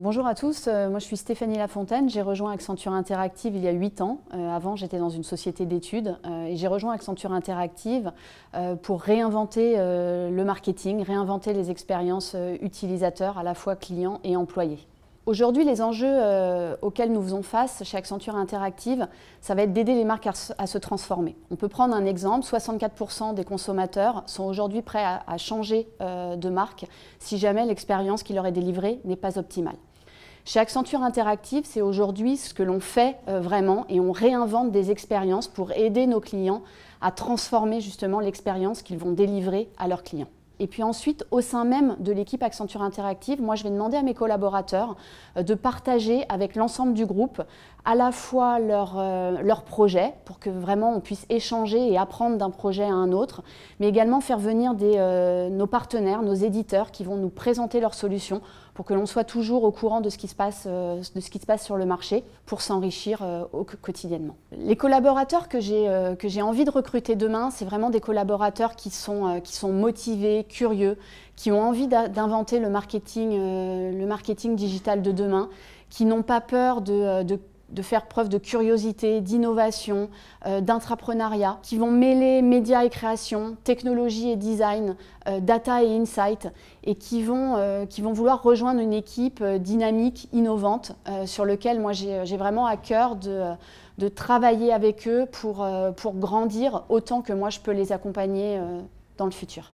Bonjour à tous, euh, moi je suis Stéphanie Lafontaine, j'ai rejoint Accenture Interactive il y a 8 ans. Euh, avant j'étais dans une société d'études euh, et j'ai rejoint Accenture Interactive pour réinventer le marketing, réinventer les expériences utilisateurs à la fois clients et employés. Aujourd'hui, les enjeux euh, auxquels nous faisons face chez Accenture Interactive, ça va être d'aider les marques à, se transformer. On peut prendre un exemple, 64% des consommateurs sont aujourd'hui prêts à, changer euh, de marque si jamais l'expérience qui leur est délivrée n'est pas optimale. Chez Accenture Interactive, c'est aujourd'hui ce que l'on fait euh, vraiment et on réinvente des expériences pour aider nos clients à transformer justement l'expérience qu'ils vont délivrer à leurs clients. Et puis ensuite, au sein même de l'équipe Accenture Interactive, moi je vais demander à mes collaborateurs euh, de partager avec l'ensemble du groupe à la fois leurs euh, projets pour que vraiment on puisse échanger et apprendre d'un projet à un autre, mais également faire venir des, euh, nos partenaires, nos éditeurs qui vont nous présenter leurs solutions pour que l'on soit toujours au courant de ce qui se passe, de ce qui se passe sur le marché pour s'enrichir quotidiennement. Les collaborateurs que j'ai envie de recruter demain, c'est vraiment des collaborateurs qui sont, qui sont motivés, curieux, qui ont envie d'inventer euh, le, marketing, digital de demain, qui n'ont pas peur de, euh, faire preuve de curiosité, d'innovation, d'entreprenariat, euh, d'intrapreneuriat, qui vont mêler médias et création, technologie et design, data et insight, et qui vont, vouloir rejoindre une équipe dynamique, innovante, sur laquelle moi j'ai vraiment à cœur de, travailler avec eux pour, pour grandir autant que moi je peux les accompagner dans le futur.